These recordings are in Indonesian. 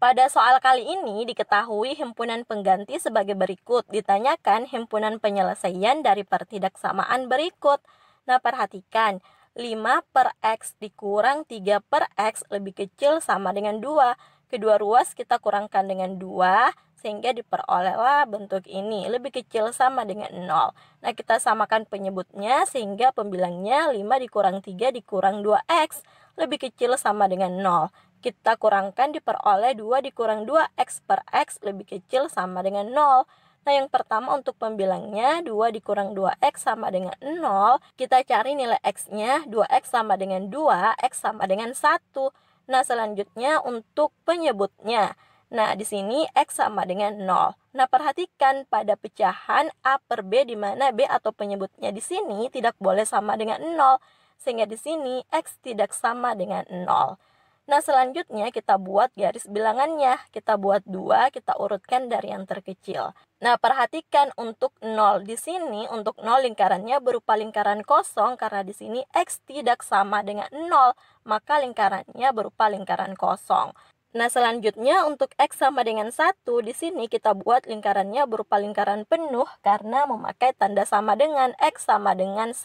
Pada soal kali ini diketahui himpunan pengganti sebagai berikut. Ditanyakan himpunan penyelesaian dari pertidaksamaan berikut. Nah perhatikan, 5 per X dikurang 3 per X lebih kecil sama dengan 2. Kedua ruas kita kurangkan dengan 2 sehingga diperolehlah bentuk ini lebih kecil sama dengan 0. Nah, kita samakan penyebutnya sehingga pembilangnya 5 dikurang 3 dikurang 2x lebih kecil sama dengan 0. Kita kurangkan diperoleh 2 dikurang 2x per x lebih kecil sama dengan 0. Nah, yang pertama untuk pembilangnya 2 dikurang 2x sama dengan 0. Kita cari nilai x-nya, 2x sama dengan 2, x sama dengan 1. Nah, selanjutnya untuk penyebutnya. Nah, di sini X sama dengan 0. Nah, perhatikan pada pecahan A per B di mana B atau penyebutnya di sini tidak boleh sama dengan 0. Sehingga di sini X tidak sama dengan 0. Nah, selanjutnya kita buat garis bilangannya. Kita buat dua, kita urutkan dari yang terkecil. Nah, perhatikan untuk 0 di sini, untuk 0 lingkarannya berupa lingkaran kosong karena di sini X tidak sama dengan 0, maka lingkarannya berupa lingkaran kosong. Nah, selanjutnya untuk X sama dengan 1, di sini kita buat lingkarannya berupa lingkaran penuh karena memakai tanda sama dengan X sama dengan 1.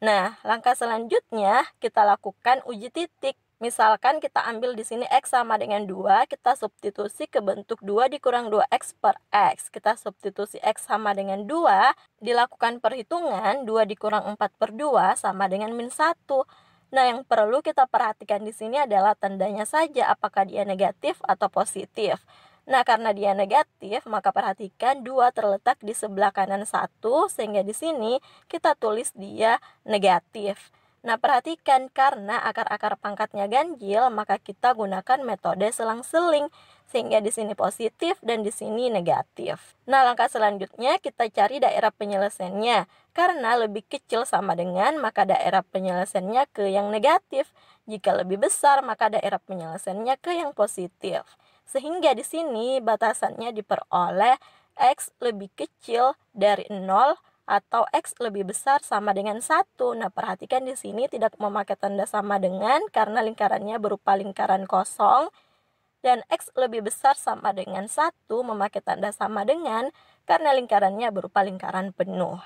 Nah, langkah selanjutnya kita lakukan uji titik. Misalkan kita ambil di sini X sama dengan 2, kita substitusi ke bentuk 2 dikurang 2X per X. Kita substitusi X sama dengan 2, dilakukan perhitungan 2 dikurang 4 per 2 sama dengan min 1. Nah, yang perlu kita perhatikan di sini adalah tandanya saja apakah dia negatif atau positif. Nah, karena dia negatif, maka perhatikan dua terletak di sebelah kanan satu, sehingga di sini kita tulis dia negatif. Nah, perhatikan karena akar-akar pangkatnya ganjil, maka kita gunakan metode selang-seling sehingga di sini positif dan di sini negatif. Nah, langkah selanjutnya kita cari daerah penyelesaiannya. Karena lebih kecil sama dengan, maka daerah penyelesaiannya ke yang negatif. Jika lebih besar, maka daerah penyelesaiannya ke yang positif. Sehingga di sini batasannya diperoleh X lebih kecil dari 0 atau X lebih besar sama dengan 1. Nah, perhatikan di sini tidak memakai tanda sama dengan karena lingkarannya berupa lingkaran kosong dan X lebih besar sama dengan 1 memakai tanda sama dengan karena lingkarannya berupa lingkaran penuh.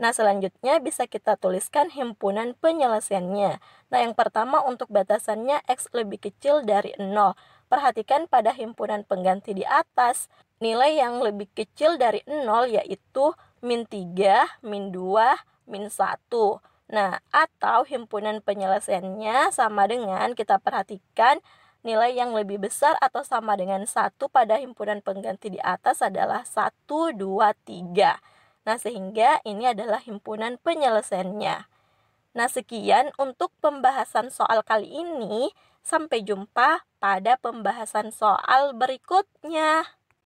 Nah, selanjutnya bisa kita tuliskan himpunan penyelesaiannya. Nah, yang pertama untuk batasannya X lebih kecil dari 0. Perhatikan pada himpunan pengganti di atas, nilai yang lebih kecil dari 0 yaitu min 3, min 2, min 1. Nah, atau himpunan penyelesaiannya sama dengan kita perhatikan Nilai yang lebih besar atau sama dengan satu pada himpunan pengganti di atas adalah 1, 2, 3. Nah, sehingga ini adalah himpunan penyelesaiannya. Nah, sekian untuk pembahasan soal kali ini. Sampai jumpa pada pembahasan soal berikutnya.